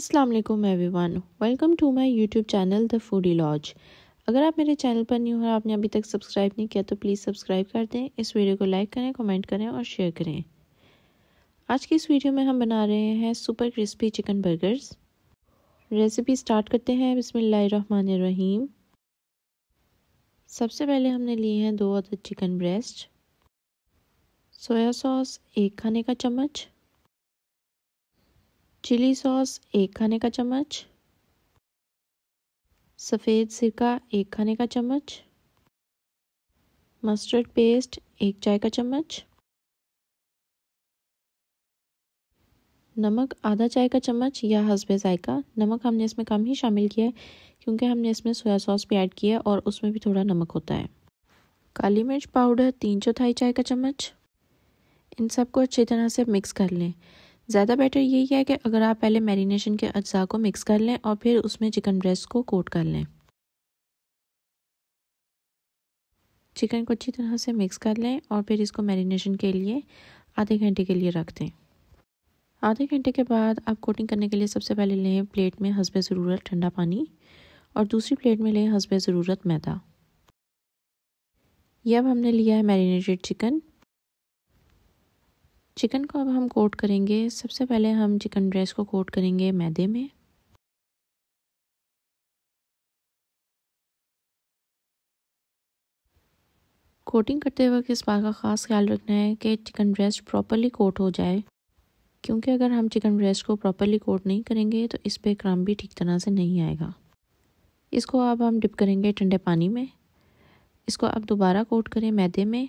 Aslam everyone welcome to my YouTube channel the foodie lodge अगर आप मेरे channel पर न्यू हैं आपने अभी तक सब्सक्राइब नहीं किया तो प्लीज़ सब्सक्राइब कर दें इस वीडियो को लाइक करें कमेंट करें और शेयर करें आज की इस वीडियो में हम बना रहे हैं super crispy chicken burgers recipe start करते हैं रहीम सबसे पहले हमने लिए हैं दो अदद चिकन ब्रेस्ट सोया सॉस एक खाने का चम्मच चिली सॉस एक खाने का चम्मच सफ़ेद सिरका एक खाने का चम्मच मस्टर्ड पेस्ट एक चाय का चम्मच नमक आधा चाय का चम्मच या हसबे जायका नमक हमने इसमें कम ही शामिल किया है क्योंकि हमने इसमें सोया सॉस भी ऐड किया है और उसमें भी थोड़ा नमक होता है काली मिर्च पाउडर तीन चौथाई चाय का चम्मच इन सबको अच्छी तरह से मिक्स कर लें ज़्यादा बेटर यही है कि अगर आप पहले मैरिनेशन के अज्जा को मिक्स कर लें और फिर उसमें चिकन ब्रेस्ट को कोट कर लें चिकन को अच्छी तरह से मिक्स कर लें और फिर इसको मैरिनेशन के लिए आधे घंटे के लिए रख दें आधे घंटे के बाद आप कोटिंग करने के लिए सबसे पहले लें प्लेट में हंसब ज़रूरत ठंडा पानी और दूसरी प्लेट में लें हंसब ज़रूरत मैदा यह अब हमने लिया है मैरिनेटेड चिकन चिकन को अब हम कोट करेंगे सबसे पहले हम चिकन ड्रेस को कोट करेंगे मैदे में कोटिंग करते वक्त इस बात का ख़ास ख्याल रखना है कि चिकन ब्रेस्ट प्रॉपरली कोट हो जाए क्योंकि अगर हम चिकन ब्रेस्ट को प्रॉपरली कोट नहीं करेंगे तो इस पर क्रम भी ठीक तरह से नहीं आएगा इसको अब हम डिप करेंगे ठंडे पानी में इसको अब दोबारा कोट करें मैदे में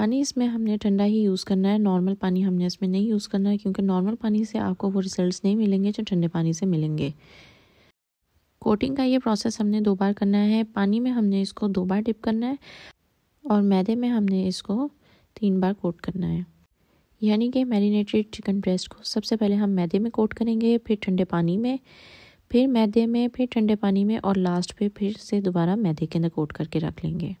पानी इसमें हमने ठंडा ही यूज़ करना है नॉर्मल पानी हमने इसमें नहीं यूज़ करना है क्योंकि नॉर्मल पानी से आपको वो रिजल्ट नहीं मिलेंगे जो ठंडे पानी से मिलेंगे कोटिंग का ये प्रोसेस हमने दो बार करना है पानी में हमने इसको दो बार डिप करना है और मैदे में हमने इसको तीन बार कोट करना है यानी कि मैरिनेटेड चिकन ब्रेस्ट को सबसे पहले हम मैदे में कोट करेंगे फिर ठंडे पानी में फिर मैदे में फिर ठंडे पानी में और लास्ट पे फिर से दोबारा मैदे के अंदर कोट करके रख लेंगे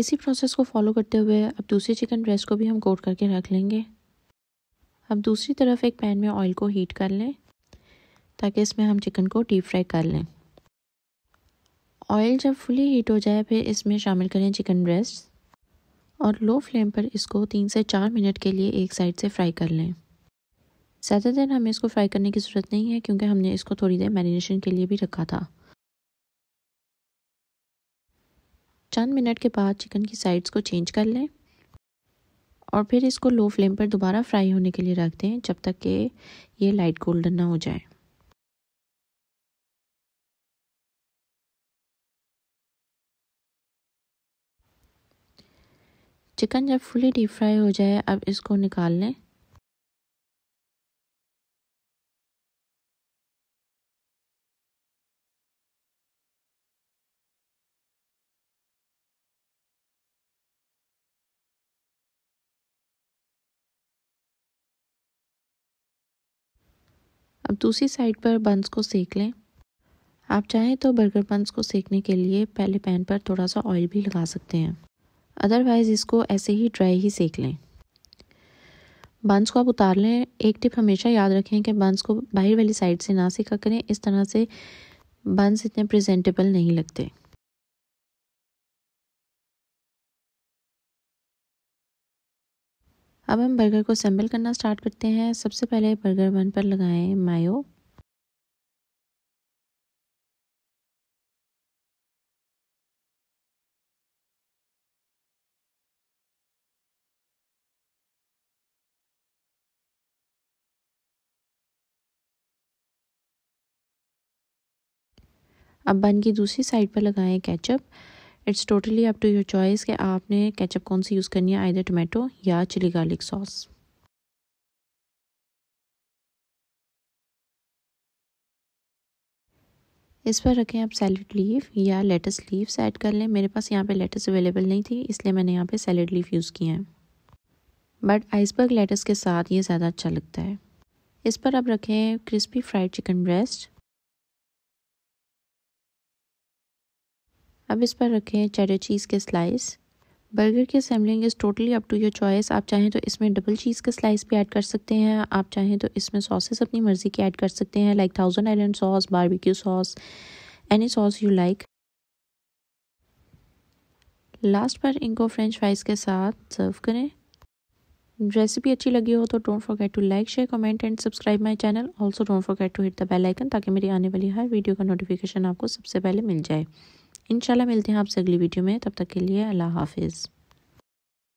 इसी प्रोसेस को फॉलो करते हुए अब दूसरी चिकन ब्रेस्ट को भी हम कोट करके रख लेंगे अब दूसरी तरफ एक पैन में ऑयल को हीट कर लें ताकि इसमें हम चिकन को डीप फ्राई कर लें ऑयल जब फुली हीट हो जाए फिर इसमें शामिल करें चिकन ब्रेस्ट और लो फ्लेम पर इसको तीन से चार मिनट के लिए एक साइड से फ्राई कर लें ज़्यादा देर हमें इसको फ्राई करने की ज़रूरत नहीं है क्योंकि हमने इसको थोड़ी देर मैरिनेशन के लिए भी रखा था चंद मिनट के बाद चिकन की साइड्स को चेंज कर लें और फिर इसको लो फ्लेम पर दोबारा फ्राई होने के लिए रख दें जब तक कि ये लाइट गोल्डन ना हो जाए चिकन जब फुली डीप फ्राई हो जाए अब इसको निकाल लें दूसरी साइड पर बंस को सेक लें आप चाहें तो बर्गर बंस को सेकने के लिए पहले पैन पर थोड़ा सा ऑयल भी लगा सकते हैं अदरवाइज़ इसको ऐसे ही ड्राई ही सेक लें बंस को आप उतार लें एक टिप हमेशा याद रखें कि बंस को बाहर वाली साइड से ना सेका करें इस तरह से बंस इतने प्रेजेंटेबल नहीं लगते अब हम बर्गर को असेंबल करना स्टार्ट करते हैं सबसे पहले बर्गर वन पर लगाएं मायो अब बन की दूसरी साइड पर लगाएं ketchup it's totally up to your choice कि आपने केचप कौन सी यूज़ करनी है आइदर टोमेटो या चिली गार्लिक सॉस इस पर रखें आप सैलड लीफ या लेटस लीव्स ऐड कर लें मेरे पास यहाँ पे लेटस अवेलेबल नहीं थी इसलिए मैंने यहाँ पे सैलड लीफ यूज़ किया है बट आइसबर्ग लेटस के साथ ये ज़्यादा अच्छा लगता है इस पर आप रखें क्रिस्पी फ्राइड चिकन ब्रेस्ट अब इस पर रखें चेडर चीज़ के स्लाइस बर्गर की assembling is totally up to your choice आप चाहें तो इसमें डबल चीज़ के स्लाइस भी ऐड कर सकते हैं आप चाहें तो इसमें सॉसेस अपनी मर्ज़ी की ऐड कर सकते हैं like thousand island sauce barbecue sauce any sauce you like last पर इनको फ्रेंच फ्राइज़ के साथ सर्व करें रेसिपी अच्छी लगी हो तो don't forget to like share comment and subscribe my channel also don't forget to hit the bell icon ताकि मेरी आने वाली हर वीडियो का नोटिफिकेशन आपको सबसे पहले मिल जाए इंशाल्लाह मिलते हैं आपसे अगली वीडियो में तब तक के लिए अल्लाह हाफिज़